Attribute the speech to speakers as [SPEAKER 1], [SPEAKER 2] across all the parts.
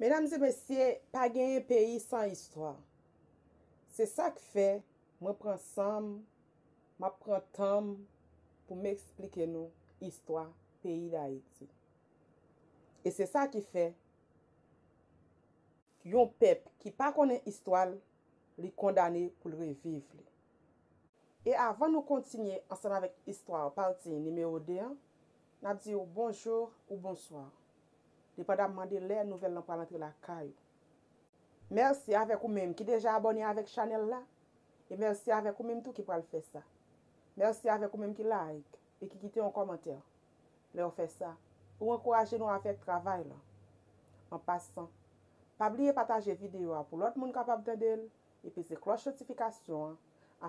[SPEAKER 1] Menamze mesye, pa genye peyi san istwa. Se sa ki fe, me pren sam, me pren tam pou me eksplike nou istwa peyi la eti. E se sa ki fe, yon pep ki pa konen istwal li kondane pou li reviv li. E avan nou kontinye ansan avik istwa ou partin nime o deyan, na diyo bonjour ou bonsoir. li pa damande le nouvel nan pralante la kaye. Mersi avèk ou mèm ki deja abonye avèk chanel la, e mersi avèk ou mèm tou ki pral fè sa. Mersi avèk ou mèm ki like, e ki kite yon komantèr, le ou fè sa, ou ankoraje nou avèk travay la. An pasan, pabliye pataje videyo apou lot moun kapap dèdèl, e pise kloche notifikasyon,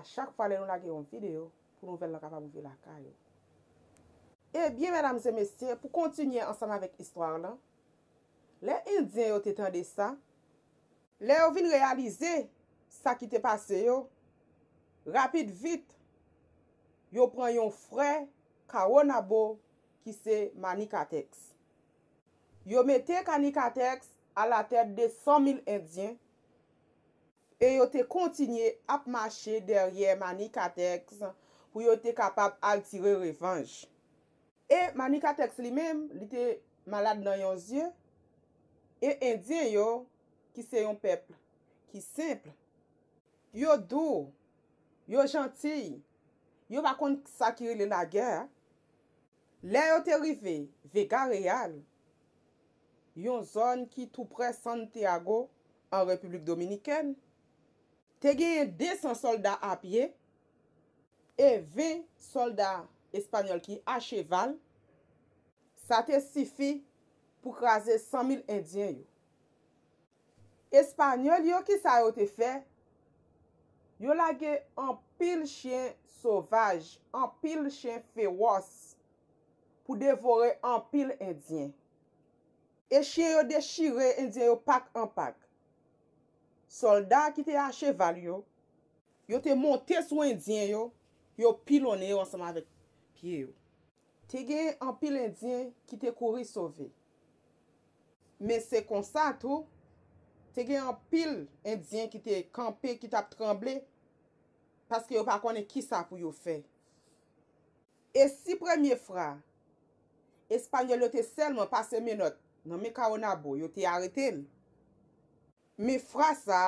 [SPEAKER 1] a chak pralè nou lage yon videyo, pou nouvel nan kapap ouvi la kaye. E biye mèdam zè mesye, pou kontinye ansan avèk histwa la, Le indyen yo te tende sa, le yo vin realize sa ki te pase yo, rapit vit, yo pren yon fre karonabo ki se Mani Katex. Yo metek Mani Katex a la tete de 100 000 indyen, e yo te kontinye ap mache derye Mani Katex pou yo te kapap altire revanj. E Mani Katex li men, li te malade nan yon zyen, E endyen yo ki se yon pepl, ki simple. Yo dou, yo jantil, yo bakon sakiri le na gyer. Le yo te rive, ve gareyal. Yon zon ki toupre Santiago an Republik Dominiken. Te genye desan soldat apye. E ve soldat espanyol ki acheval. Sa te sifi. pou kraze 100.000 indyen yo. Espanyol yo ki sa yo te fe, yo la ge an pil chen sovaj, an pil chen fewos, pou devore an pil indyen. E chen yo deshire indyen yo pak an pak. Soldat ki te acheval yo, yo te monte sou indyen yo, yo pilone yo an seman de piyo. Te gen an pil indyen ki te kouri sove. Men se konsa tou, te gen yon pil indyen ki te kampe, ki te ap tremble, paske yo pa konen ki sa pou yo fe. E si premye fra, espanyol yo te selman pa semenot, nan me kaonabo, yo te areten. Men fra sa,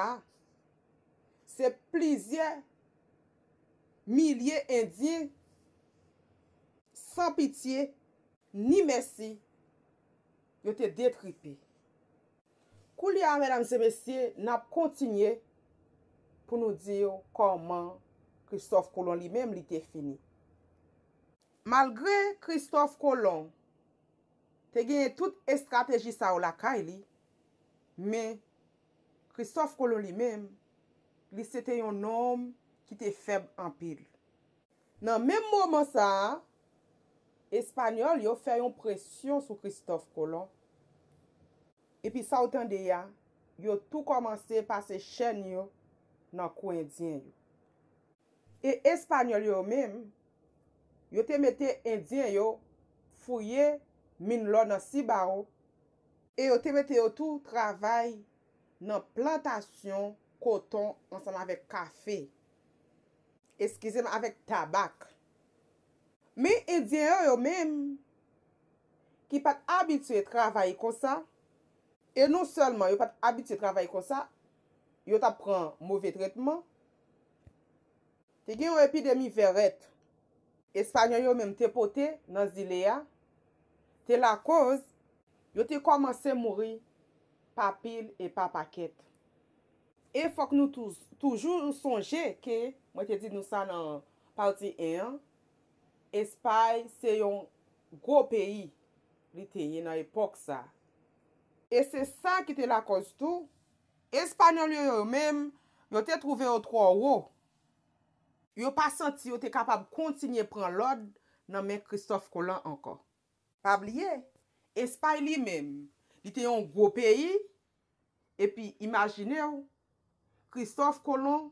[SPEAKER 1] se plizye, milye indyen, san pitye, ni mesi, yo te detripe. Kou li a, mèdam se besye, nap kontinye pou nou diyo koman Christophe Colomb li mèm li te fini. Malgre Christophe Colomb te genye tout estrategi sa ou lakay li, mè Christophe Colomb li mèm li se te yon nom ki te feb ampil. Nan mèm mouman sa, Espanyol yo fe yon presyon sou Christophe Colomb. epi sa ou tan de ya, yo tou komanse pa se chen yo nan kwen diyan yo. E espanyol yo mem, yo temete diyan yo fuyye min lò nan si baro, e yo temete yo tou travay nan plantasyon koton ansan avèk kafe, eskize man avèk tabak. Mi diyan yo mem, ki pat abitwe travay kon sa, E nou selman, yo pat abit se travay kon sa, yo ta pran mouve tretman. Te gen yon epidemi verret, Espanyan yo menm te pote nan zilea, te la koz, yo te komanse mouri pa pil e pa paket. E fok nou toujou sonje ke, mwen te di nou sa nan pouti en, Espany se yon gwo peyi li te yon nan epok sa. E se sa ki te la koz tou Espanyol yo yo mem Yo te trouve yo 3 euro Yo pa senti yo te kapab kontinye pran lod Nan men Christophe Colomb anko Pabliye Espanyol yo men Li te yon go peyi E pi imagine yo Christophe Colomb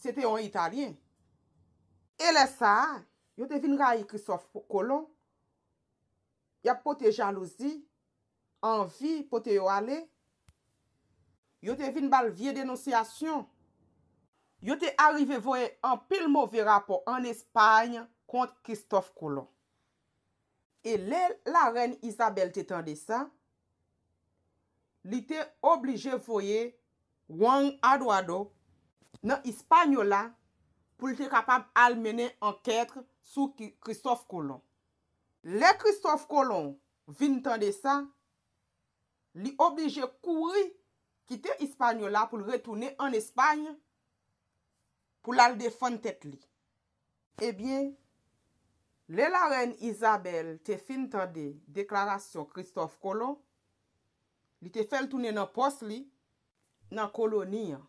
[SPEAKER 1] Se te yon italien E le sa Yo te vin ray Christophe Colomb Ya pote janlouzi anvi pou te yo ale, yo te vin bal vie denosyasyon, yo te arrive voye an pil mou vi rapo an Espany kont Kristof Kolon. E lè la renne Isabelle te tendesa, li te oblije voye wang adwado nan Espanyola pou li te kapab almenen anketre sou Kristof Kolon. Lè Kristof Kolon vin tendesa, li oblije kouri kite Espanyola pou retoune an Espany pou lal defante li. Ebyen, eh le la renne Isabelle te finte de deklarasyon Christophe Colomb, li te fel toune nan pos li nan koloniyan.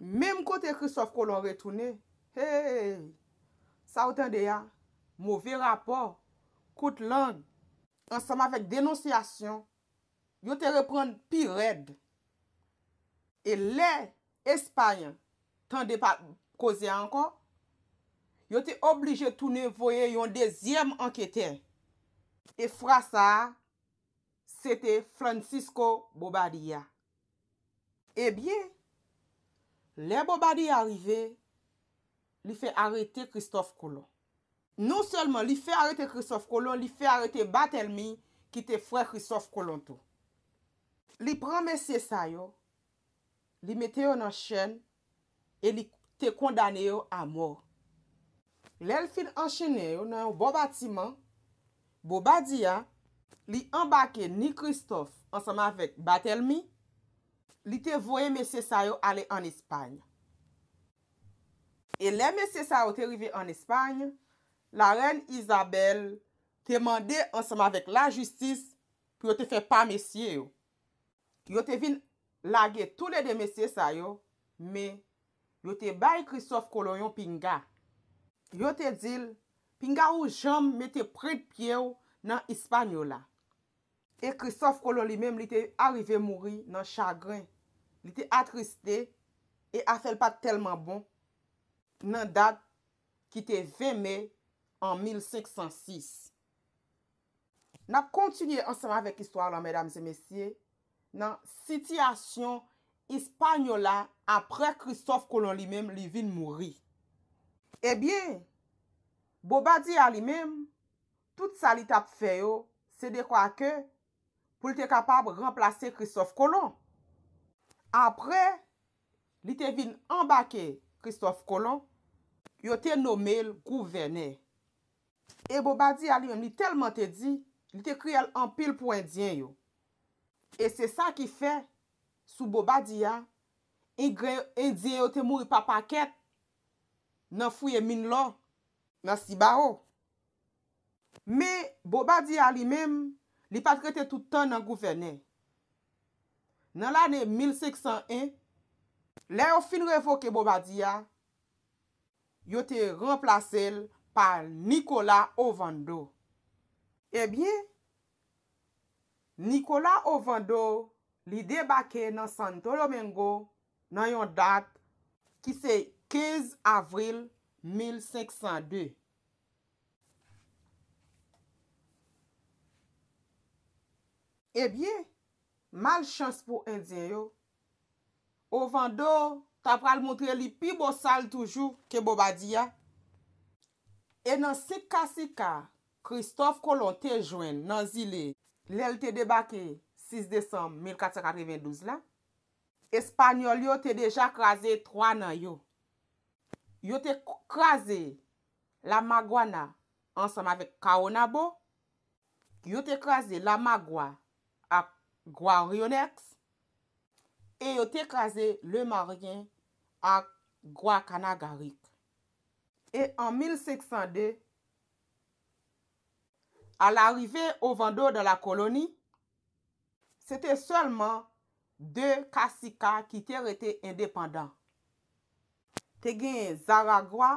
[SPEAKER 1] Mem kote Christophe Colomb retoune, sa otan de ya, mouvi rapor, kout lan, ansama vek denosyasyon yo te repren pi red, e le Espanyen tan de pa koze anko, yo te oblije toune voye yon dezyem anketen, e fra sa, sete Francisco Bobadia. E bie, le Bobadia arrive, li fe arete Christophe Colomb. Non selman li fe arete Christophe Colomb, non li fe arete batel mi, ki te fwe Christophe Colomb tou. Li pran mesye sa yo, li mete yo nan chen, e li te kondane yo a mor. Lel fin an chene yo nan yon bo batiman, bo badia, li ambake ni Kristof ansama vek batel mi, li te voye mesye sa yo ale an Espany. E le mesye sa yo te rive an Espany, la renn Isabelle te mande ansama vek la justis, pou yo te fe pa mesye yo. Yo te vin lage tout le demesye sayo, me yo te bay Christophe Colomb yon pinga. Yo te dil, pinga ou jom mette prit pye ou nan Hispaniola. E Christophe Colomb li menm li te arrive mouri nan chagrin, li te atristi e a fel pat telman bon, nan dat ki te veme en 1506. Na kontinye ansan avèk histwa lan, medam zemesye, nan sityasyon Hispanyola apre Christophe Colomb li menm li vin mouri. Ebyen, Bobadilla li menm tout sa li tap feyo se dekwa ke pou li te kapab remplase Christophe Colomb. Apre, li te vin ambake Christophe Colomb, yo te nomel gouverne. E Bobadilla li menm li telman te di li te kriel an pil po indyen yo. E se sa ki fe, sou Bobadilla, en diye yo te mouri pa paket, nan fweye min lon, nan si baro. Me, Bobadilla li mem, li patrete toutan nan gouvene. Nan l'ane 1601, le yo fin revoke Bobadilla, yo te remplase l pa Nikola Ovando. E eh bie, Nikola Ovando li debake nan Santo Domingo nan yon dat ki se 15 avril 1502. E bie, mal chans pou enzye yo. Ovando tapral montre li pi bo sal toujou ke bo badiya. E nan seka seka, Christophe Colomb te jwen nan zile. Lèl te debake 6 Desemm 1492 la. Espanyol yo te deja kraze 3 nan yo. Yo te kraze la Magwana ansam avik Kaonabo. Yo te kraze la Magwa ak Gwa Rioneks. E yo te kraze le Marien ak Gwa Kanagarik. E an 1602, A l'arrivé o vando de la koloni, se te solman de Kasika ki te rete independant. Te genye Zaragua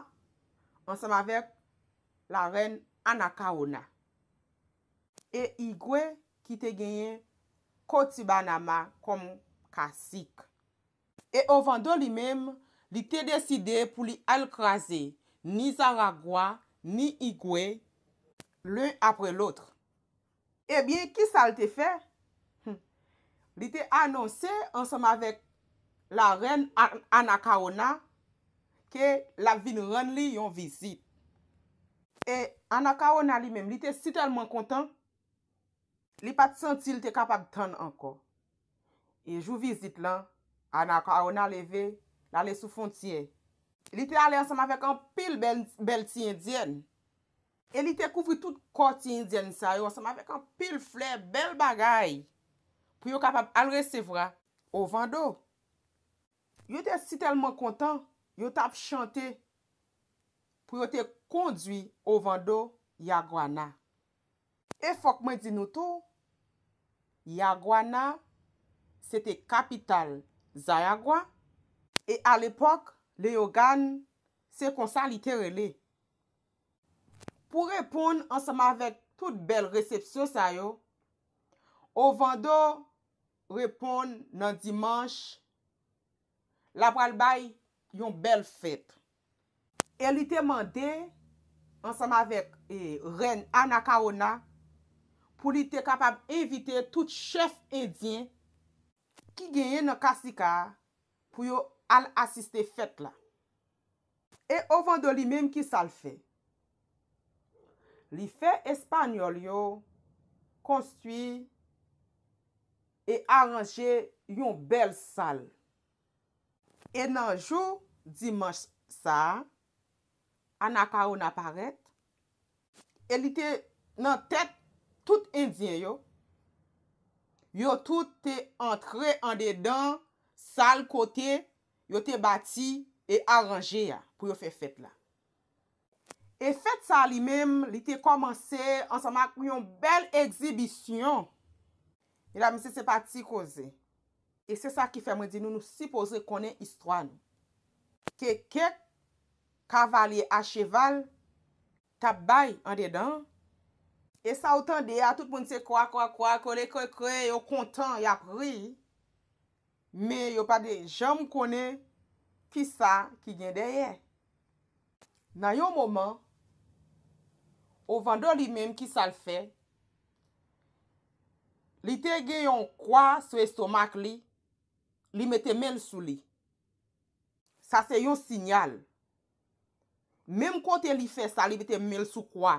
[SPEAKER 1] ansanm avèk la ren Anakaona. E Igwe ki te genye Kotibanama kom Kasik. E o vando li menm li te deside pou li alkraze ni Zaragua ni Igwe L'un apre l'otre. Ebyen, eh ki sa l te fe? Li te anonsi ansam avek la ren Anakaona ke la vin ren li yon visi. E Anakaona li men, li te sitelman kontan. Li pati senti li te kapab tan anko. E jou visi plan, Anakaona le ve la le sou fontye. Li te ale ansam avek an pil bel ti indyen. E li te kouvri tout kotin djen sa yo, seman vek an pil fle bel bagay pou yo kapap an resevra o vando. Yo te si telman kontan, yo tap chante pou yo te kondwi o vando Yagwana. E fok mwen di nou tou, Yagwana se te kapital Zayagwa. E al epok, le yo gan se konsan li te rele. Po repon anseman vek tout bel resepsyon sa yo, o vando repon nan dimanche, la pral bay yon bel fèt. E li te mande anseman vek e, ren anaka ona, pou li te kapab evite tout chef indyen ki genye nan kastika pou yo al asiste fèt la. E o vando li menm ki sal fèt. Li fè espanyol yo konstwi e aranje yon bel sal. E nan jou dimans sa, an akaroun aparet, e li te nan tèt tout indyen yo, yo tout te antre an dedan sal kote, yo te bati e aranje ya pou yo fè fèt la. E fèt sa li mèm, li te komanse ansama kwen yon bel egzibisyon. E la mse se pati koze. E se sa ki fè mwen di nou nou sipoze konen histwa nou. Ke kek kavale acheval, ka bay an dedan, e sa utan dey a tout moun se kwa kwa kwa, kwe kwe kwe, yo kontan, yo apri. Me yo pa dey, jèm konen ki sa ki djen deyè. Nan yo mouman, Ou vandor li menm ki sal fe. Li te gen yon kwa sou estomak li. Li mette men sou li. Sa se yon sinyal. Menm konten li fe sal li mette men sou kwa.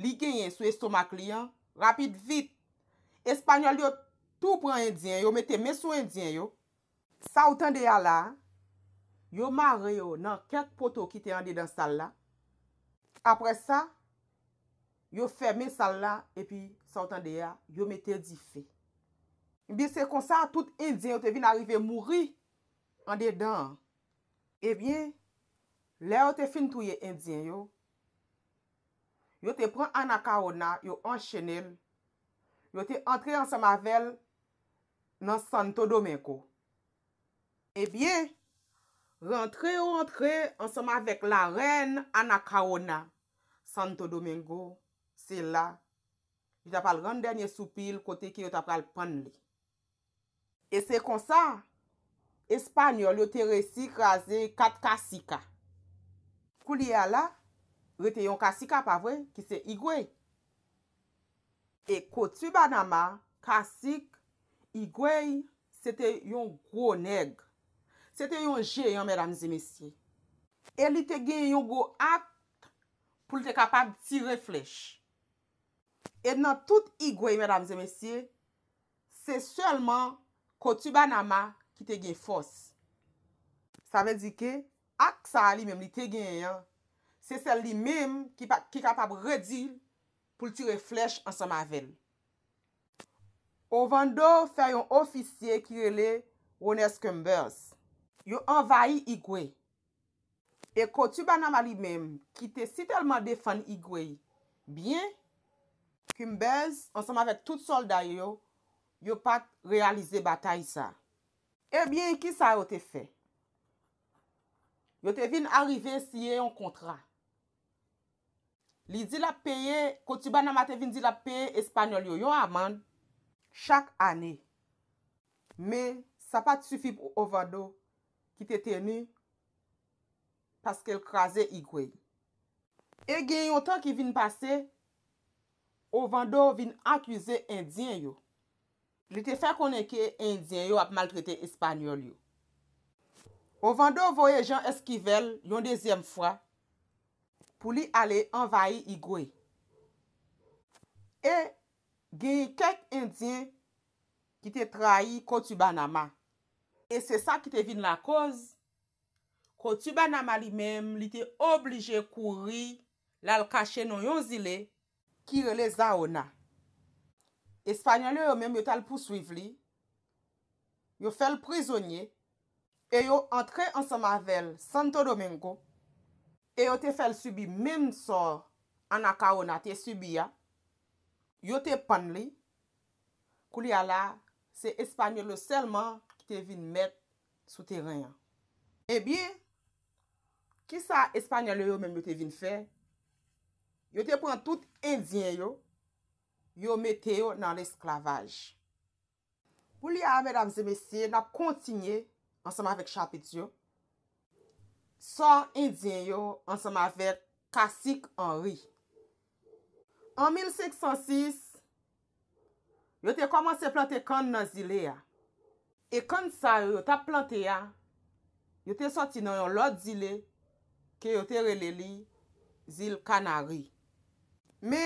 [SPEAKER 1] Li gen yon sou estomak li an. Rapit vit. Espanyol yo tou pran indyen. Yo mette men sou indyen yo. Sa ou tande ya la. Yo ma re yo nan ket poto ki te ande dan sal la. Apre sa. Sa. yo ferme sal la, epi sa otan de ya, yo mette di fe. Ibi se konsa tout indien, yo te vin arive mouri an dedan. Ebi, le yo te fin touye indien yo, yo te pran ana kaona, yo an chenil, yo te entre ansama vel nan Santo Domenko. Ebi, ebi, rentre ou rentre ansama vek la ren ana kaona Santo Domenko. Se la, li tapal rande nye soupil kote ki yo tapal pan li. E se konsan, espanyol yo te resik raze kat kassika. Kou li ya la, yo te yon kassika pa vwe, ki se igwe. E koti ba nama, kassik, igwe, se te yon gro neg. Se te yon je yon, mèdames et messie. E li te gen yon go ak pou li te kapab ti reflech. Et nan tout igwe, mesdames et messieurs, se seulement kotuba nama ki te gen fos. Sa ve di ke, ak sa li mem li te gen yon, se sel li mem ki kapab redil pou li ti reflech ansa ma ven. Ou vando fè yon ofisye ki rele yon eskembez. Yon envayi igwe. Et kotuba nama li mem ki te sitelman defan igwe, bien, Kimbez, ansanm avet tout solday yo, yo pat realize batay sa. Ebyen, ki sa yo te fe? Yo te vin arrive siye yon kontra. Li di la peye, kotiba nan ma te vin di la peye espanyol yo, yo amand, chak ane. Me, sa pat sufi pou Ovado, ki te teni, paske l krasi igwe. E gen yon tan ki vin pase, Ovando vin akwize indyen yo. Li te fè konenke indyen yo ap maltrete espanyol yo. Ovando voye jan eskivel yon dezem fwa pou li ale envaye igwe. E genye kek indyen ki te trahi Kotubanama. E se sa ki te vin la koz. Kotubanama li menm li te oblije kouri lal kache non yon zile. Kirele za ona. Espanyole yo menm yo tal pou suiv li. Yo fel prizonye. E yo entre ansama vel Santo Domingo. E yo te fel subi menm sor. Anaka ona te subi ya. Yo te pan li. Kou li ala. Se Espanyole selman ki te vin met sou teren ya. E biye. Ki sa Espanyole yo menm yo te vin fey. Yo te pon tout indyen yo, yo mete yo nan esklavaj. Ou li a, mèdames et messiè, nan kontinye anseman vek chapit yo, son indyen yo anseman vek kassik anri. An 1506, yo te komanse plante kan nan zile ya. E kan sa yo ta plante ya, yo te soti nan yon lot zile ke yo te rele li zil kanari. Me,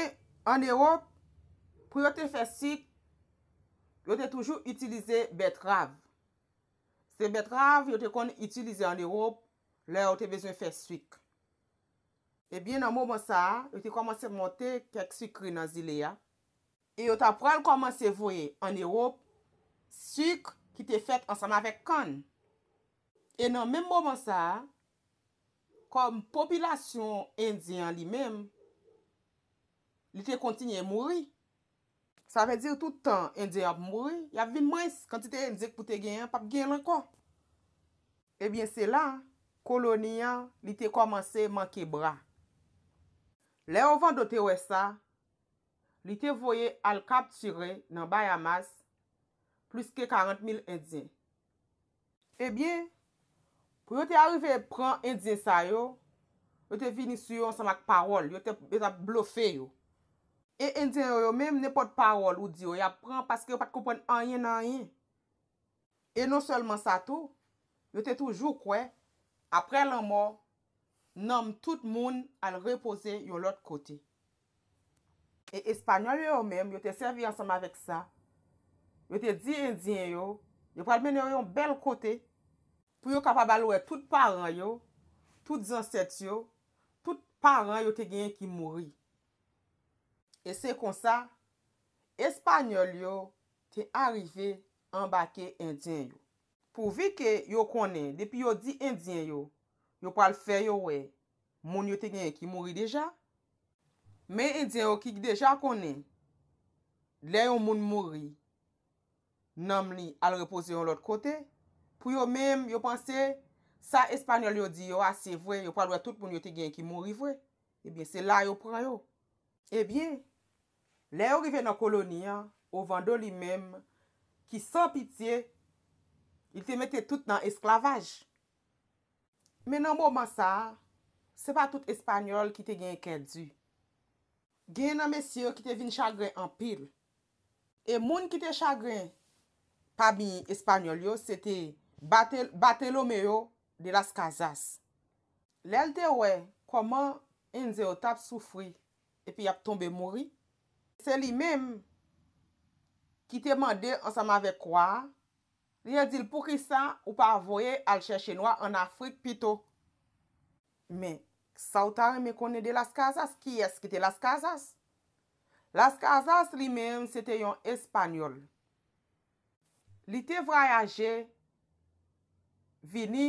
[SPEAKER 1] an Erop, pou yo te fè sik, yo te toujou itilize bet rav. Se bet rav yo te kon itilize an Erop, la yo te bezon fè sik. Ebyen nan mou monsa, yo te komanse mwote kek sikri nan zile ya. E yo ta pral komanse vwe an Erop, sik ki te fèt ansanm avèk kan. E nan mou monsa, konm popilasyon indyan li mèm, li te kontinye mouri, sa ve dir toutan indyen ap mouri, ya vi mwens, kan ti te indyen pou te genyen, pap genyen lankon. Ebyen eh se la, kolonya li te komanse manke bra. Le ouvan do te we sa, li te voye al kaptire nan Bayamas, plus ke 40.000 indyen. Ebyen, pou yo te arrive e pran indyen sa yo, yo te vini su yo san lak parol, yo te blofe yo. E indyen yo menm ne pot parol ou diyo ya pran paske yo pat koupon an yin an yin. E non solman sa tou, yo te toujou kwe, apre lan mor, nam tout moun an repose yon lot kote. E espanyol yo menm, yo te servi ansama vek sa, yo te di indyen yo, yo pradmen yo yon bel kote, pou yo kapabalwe tout paran yo, tout zanset yo, tout paran yo te gen ki mouri. E se kon sa, espanyol yo te arrive ambake indyen yo. Pou vi ke yo konen, depi yo di indyen yo, yo pal fe yo we, moun yo te gen ki mouri deja, men indyen yo ki deja konen, le yo moun mouri, nam li al repose yon lot kote, pou yo men yo panse, sa espanyol yo di yo ase ah, vwe, yo pal we tout moun yo te gen ki mouri vwe, e eh bien se la yo pran yo. Eh Lè ou rive nan kolonya, ou vando li mem, ki san pitiye, il te mette tout nan esklavaj. Men nan mouman sa, se pa tout espanyol ki te gen ken du. Gen nan mesye ki te vin chagren an pil. E moun ki te chagren, pa mi espanyol yo, se te bate lomeyo de las kazas. Lè lte we, koman enze o tap soufri, epi ap tombe mouri? Se li menm ki te mande ansanm avek kwa, li yedil pou ki sa ou pa avoye alche chenwa an Afrik pito. Men, sa ou ta reme konne de las Kazas? Ki eskite las Kazas? Las Kazas li menm se te yon Espanyol. Li te vrayaje vini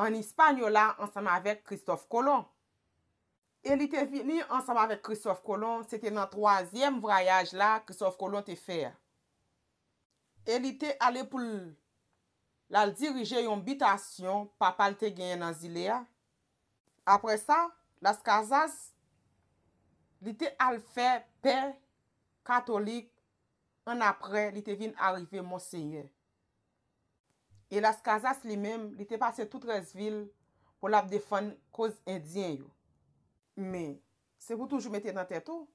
[SPEAKER 1] an Espanyola ansanm avek Christophe Colomb. E li te vini ansama ve Kristof Kolon, sete nan troasyem vrayaj la, Kristof Kolon te fe. E li te ale pou la dirije yon bitasyon, pa pal te genye nan zilea. Apre sa, la Skazas, li te ale fe pe, katolik, an apre, li te vin arive monsenye. E la Skazas li men, li te pase tout resvil pou la defon koz indyen yo. Men, se pou toujou mette nan tè tou? Oh.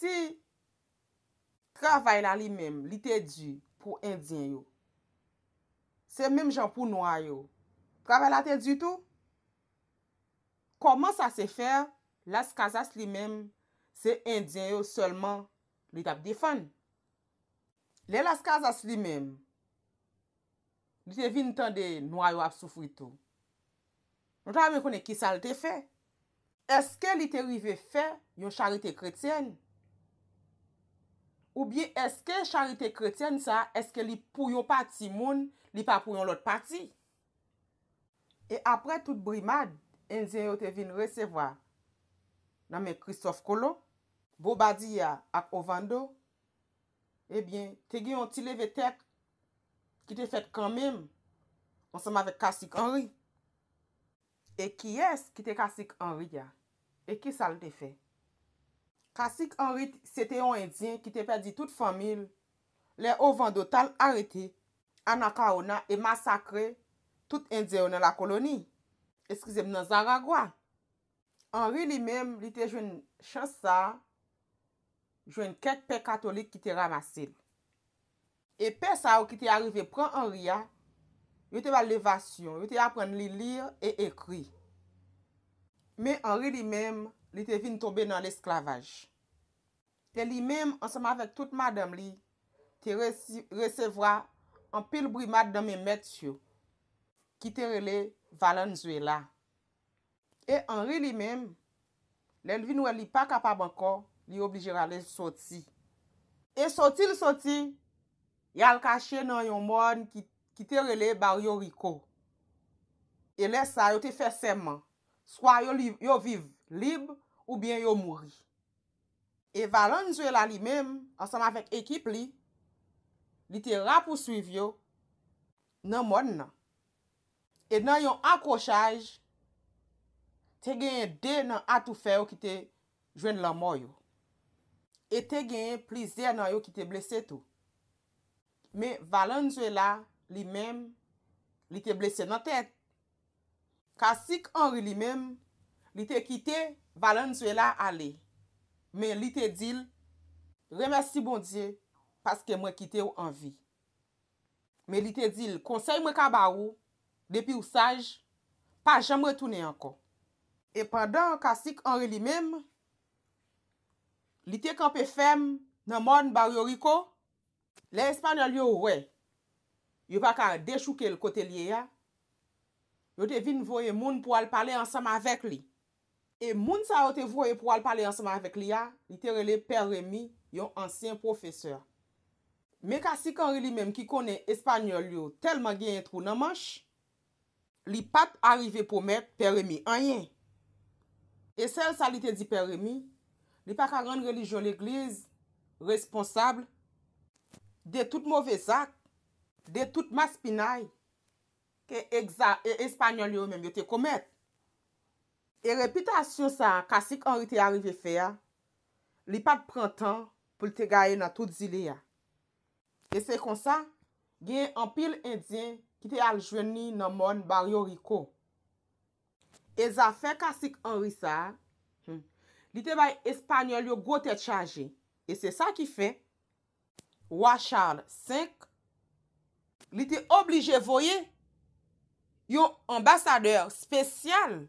[SPEAKER 1] Si, travay nan li mem, li tè di pou endyen yo, se menm jan pou noua yo, travay nan tè di tou? Koman sa se fè, las kazas li mem, se endyen yo, solman, li tap defan? Le las kazas li mem, li te vin tan de noua yo ap soufwi tou. Non ta me konen ki sa li te fè, Eske li te rive fe yon charite kretyen? Ou bi eske charite kretyen sa, eske li pou yon pati moun, li pa pou yon lot pati? E apre tout brimad, enzien yo te vin reseva. Name Christophe Collot, Bobadilla ak Ovando. Ebyen, te gen yon ti leve tek ki te fet kanmim. Onsem avek Kasik Henry. E ki yes ki te Kasik Henry ya? E ki sal te fe? Kasik Henry se te yon indyen ki te pedi tout famil, le ovan do tal arete, anaka ona e masakre tout indyen ou nan la koloni. E skize m nan Zara Gwa. Henry li mem li te jwen chansa, jwen ket pe katolik ki te ramasil. E pe sa ou ki te arrive pran Henry ya, yo te wale evasyon, yo te apren li lir e ekri. Me Henri li menm li te vin tombe nan l esklavaj. E li menm ansama vek tout madam li, te resevwa an pil brimat dan menmetsyo, ki te rele Valenzuela. E Henri li menm, l elvin wè li pa kapab ankon, li oblijera le soti. E soti l soti, yal kache nan yon moun ki te... ti te rele bar yon riko. E lesa yo te fe seman, swa yo viv libe ou bien yo mouri. E valon zwe la li mem, ansan avèk ekip li, li te rapousuiv yo, nan moun nan. E nan yon akwoshaj, te genye de nan atou fe yo ki te jwen lan mou yo. E te genye plizè nan yo ki te blese tou. Me valon zwe la, Li menm li te blese nan tet. Kasik anri li menm li te kite Valenzuela ale. Men li te dil remersi bondye paske mwen kite ou anvi. Men li te dil konsey mwen ka barou depi ou saj pa jem mwen toune anko. E pandan kasik anri li menm li te kampe fem nan moun bari oriko le espanyol yo wey. yo pa ka dechouke l kote liye ya, yo te vin voye moun pou al pale ansama vek li. E moun sa yo te voye pou al pale ansama vek li ya, li te rele Perremy, yon ansyen profeseur. Mek a si kanri li menm ki kone Espanyol yo, telman genye trou nan manch, li pat arrive pou met Perremy anyen. E sel sa li te di Perremy, li pa ka ren religion l Eglise responsable de tout mouve sak de tout mas pinay, ke e, espanyol yo mèm yo te komet. E repitasyon sa, kasi k anri te arive fe a, li pat pran tan, pou te gaye nan tout zile ya. E se konsa, gen an pil indyen, ki te aljweni nan moun bar yo riko. E zafè kasi k anri sa, hmm, li te bay espanyol yo go te chaje. E se sa ki fe, wachal 5, li te oblije voye yon ambasadeur spesyal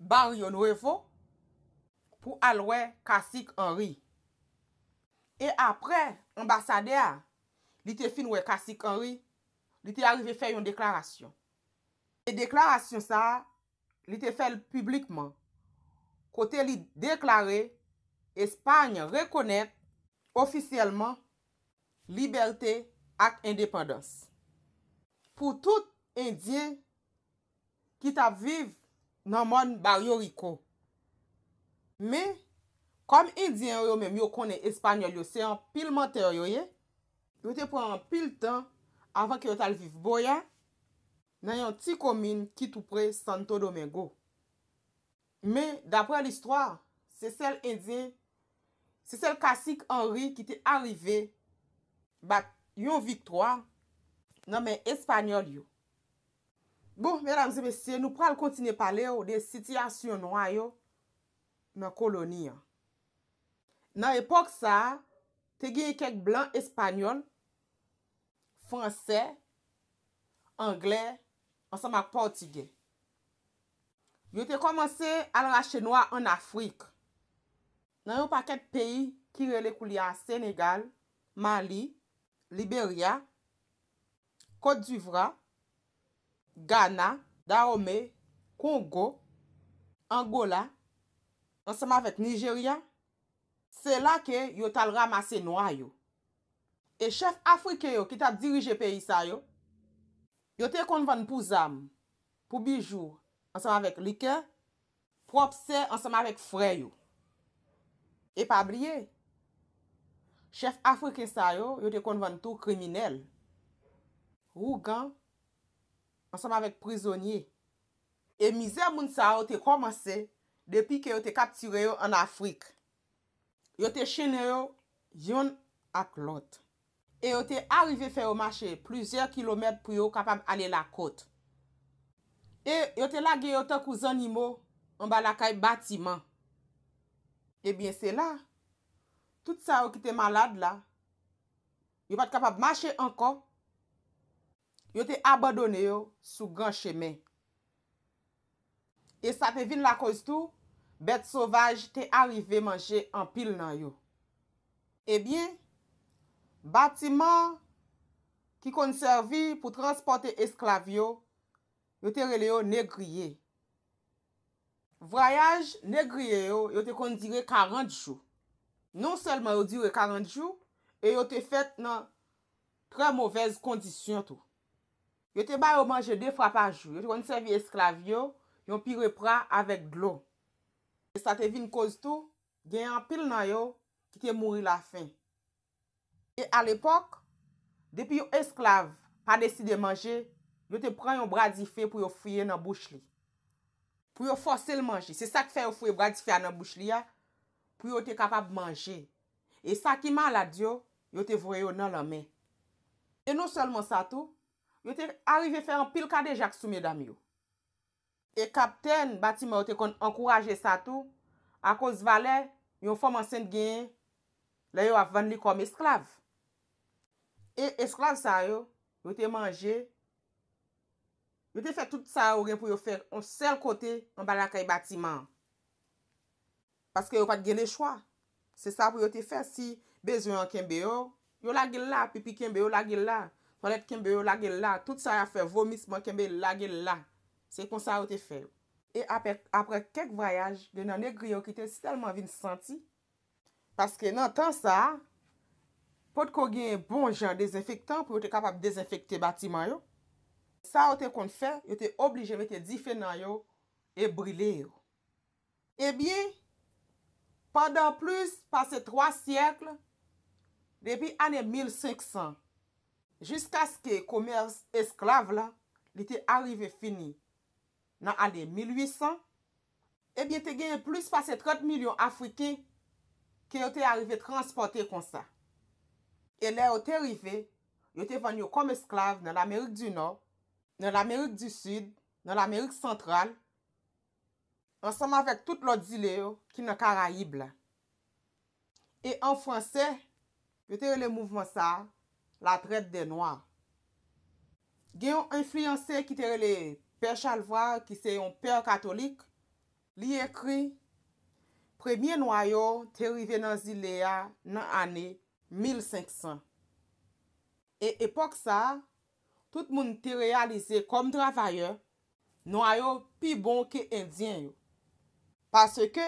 [SPEAKER 1] bar yon revo pou alwe Kassik Henry. E apre ambasadeur li te finwe Kassik Henry, li te arrive fe yon deklarasyon. E deklarasyon sa li te fel publikman kote li deklare Espany rekonek ofisyelman Liberté. ak independans. Po tout indyen ki tap viv nan mon bar yoriko. Me, kom indyen yo menm yo konen espanyol yo, se an pil mater yo ye, yo te pren an pil tan avan ki yo tal viv boyan nan yon ti komin ki tou pre Santo Domingo. Me, dapre l'histoire, se sel indyen, se sel kassik anri ki te arive bak yon viktwa nan men Espanyol yon. Bo, men amzè mesye, nou pral kontine pale yo de sityasyon wanyo men koloni yon. Nan epok sa, te gen yon kek blan Espanyol, Fransè, Anglè, ansanman Portigè. Yo te komanse al rache wanyo an Afrik. Nan yon paket peyi ki rele kou li an Senegal, Mali, Liberia, Kote Duvran, Ghana, Darome, Kongo, Angola, ansama vet Nigeria, se la ke yo tal ramase noa yo. E chef Afrike yo ki ta dirije pe isa yo, yo te konvan pou zam, pou bijou, ansama vet Likè, propse ansama vet Freyo. E pabliye, Chef Afriken sa yo, yo te konvan tou kriminel. Rougan, ansanm avèk prizonye. E mizè moun sa yo te komanse, depi ke yo te kaptire yo an Afrik. Yo te chenye yo, yon ak lot. E yo te arrive fè yo mache, pluzyèr kilomèd pou yo kapam ale la kote. E yo te lage yo te kou zanimo, an balakay batiman. Ebyen se la, tout sa yo ki te malade la, yo pat kapab mache ankon, yo te abadone yo sou gran chemen. E sa te vin la koz tou, bete sovaj te arrive manche an pil nan yo. Ebyen, batiman ki konservi pou transporte esklav yo, yo te rele yo negriye. Vrayaj negriye yo yo te kondire 40 chou. Non selman yo dire 40 jou, e yo te fet nan tre mouvez kondisyon tou. Yo te bay yo manje de fra pa jou. Yo te kon sevi esklav yo, yo pi repra avèk glou. Sa te vin kouz tou, gen yon pil nan yo, ki te mouri la fin. E al epok, depi yo esklav pa desi de manje, yo te pran yon bradi fe pou yo fuyen nan bouch li. Pou yo fose l manje. Se sa ki fè yon fuyen bradi fe an nan bouch li ya, pou yo te kapab manje. E sa ki man la diyo, yo te vroyo nan lamen. E nou solman sa tou, yo te arrive fè an pil kade jak sou me dam yo. E kapten batima yo te kon ankouraje sa tou, akos valè, yon fòman sènd gen, la yo avvan li kom esklav. E esklav sa yo, yo te manje, non yo te fè tout sa yo gen pou yo fè an sel kote an balakay batima an. Paske yo pat genè chwa. Se sa pou yo te fè si bezwen an kembe yo. Yo la gen la, pipi kembe yo la gen la. Panet kembe yo la gen la. Tout sa ya fè vomis man kembe yo la gen la. Se kon sa yo te fè. E apre kek vayaj, gen nan e gri yo ki te sitelman vin senti. Paske nan tan sa, pot ko gen bon jan dezenfektan pou yo te kapab dezenfekte batiman yo. Sa yo te kon te fè, yo te oblige me te difè nan yo e brilè yo. E eh biye, pandan plus pase 3 syekle, debi ane 1500, jiska skè komers esklave la, li te arrive fini nan ane 1800, ebyen te gen plus pase 30 milyon Afrike ki yo te arrive transporte kon sa. E lè yo te rive, yo te vanyo kom esklave nan l'Amerik du Nord, nan l'Amerik du Sud, nan l'Amerik Sentral, ansanman vek tout lot zile yo ki nan kara yib la. E an franse, yo tere le mouvman sa, la tret de noa. Gen yon enfliyansè ki tere le pe chalvwa, ki se yon pe katolik, li ekri, premye noa yo terive nan zile ya nan ane 1500. E epok sa, tout moun te realize kom travaye, noa yo pi bon ke indyen yo. Pase ke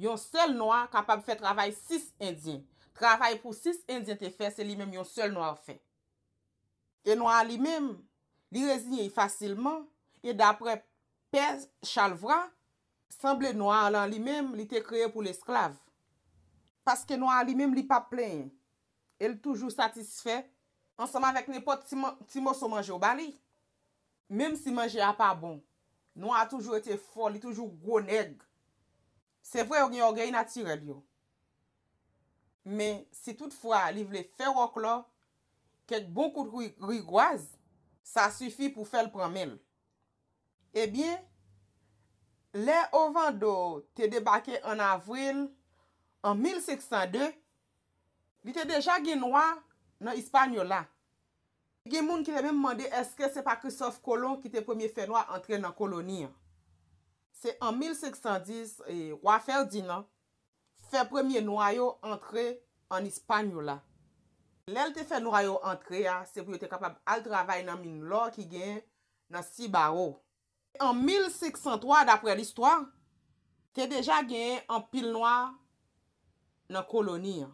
[SPEAKER 1] yon sel noa kapab fè travay 6 indyen. Travay pou 6 indyen te fè, se li mèm yon sel noa fè. E noa li mèm li rezignye yi fasilman. E dapre pez chalvran, semble noa lan li mèm li te kreye pou l'esklav. Pase ke noa li mèm li pa plen. El toujou satisfè. Anseman vek ne pot ti mòs o manjè ou bali. Mèm si manjè a pa bon. Nou a toujou ete fol, li toujou gwo neg. Se vwe ou gen yo gen yon atire diyo. Men, se toutfwa li vle ferok lo, kek bon kout rigoaz, sa sufi pou fel pramel. E eh bien, le ovando te debake an avril an 1602, li te deja gen wak nan Hispanyola. gen moun ki le men mwande eske se pa Christophe Colomb ki te premye fè noy entre nan koloniyan. Se an 1710, wafèrdina, e, fè premye noy yo entre an Hispanyou la. Lèl te fè noy yo entre, se pou yo te kapab al travay nan min lò ki gen nan Sibaro. An 1603, dapre l'histoire, te deja gen an pil noy nan koloniyan.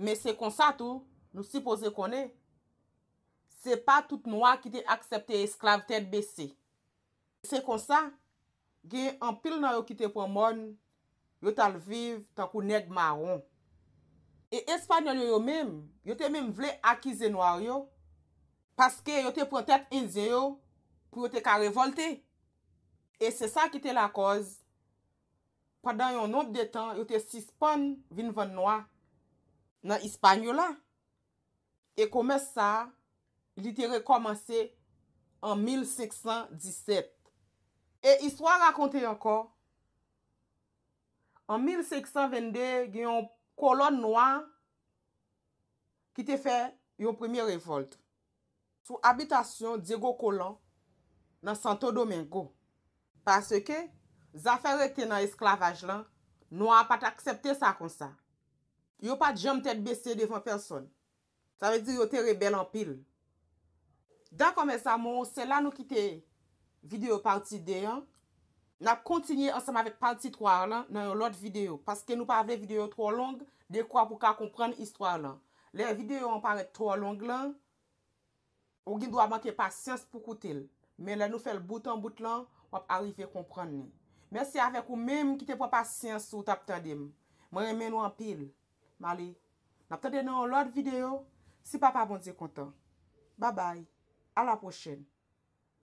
[SPEAKER 1] Men se konsa tou, nou sipose konen, se pa tout noua ki te aksepte esklavtet besi. Se konsa, gen an pil nan yo ki te pwamon, yo talviv takou ned maron. E espanyol yo yo mem, yo te mem vle akize noua yo, paske yo te pwantet inze yo, pou yo te ka revolte. E se sa ki te la koz, padan yon not de tan, yo te sispon vin van noua, nan espanyola. E kome sa, Il ite re komanse an 1617. E iswa rakonte anko, an 1622, gen yon kolon noan ki te fe yon premi revolt. Sou abitasyon Diego Kolon nan Santo Domingo. Paske, zafere te nan esklavaj lan, noan pat aksepte sa kon sa. Yo pat jem tete besye devan person. Sa ve di yo te rebel an pil. Dan kon men sa moun, se la nou kite videyo parti de an. Na kontinye ansam avek parti 3 la nan yon lot videyo. Paske nou pa avek videyo tro long de kwa pou ka komprenn istwa la. Le videyo an pare tro long la. Ou gin do a manke pasyans pou koutel. Men la nou fel boutan bout lan wap arive komprenn. Mersi avek ou men mkite pou pasyans ou tapta dem. Mwen remen ou an pil. Mali, napta de nan yon lot videyo. Si papa bon ze kontan. Ba bay. À la prochaine.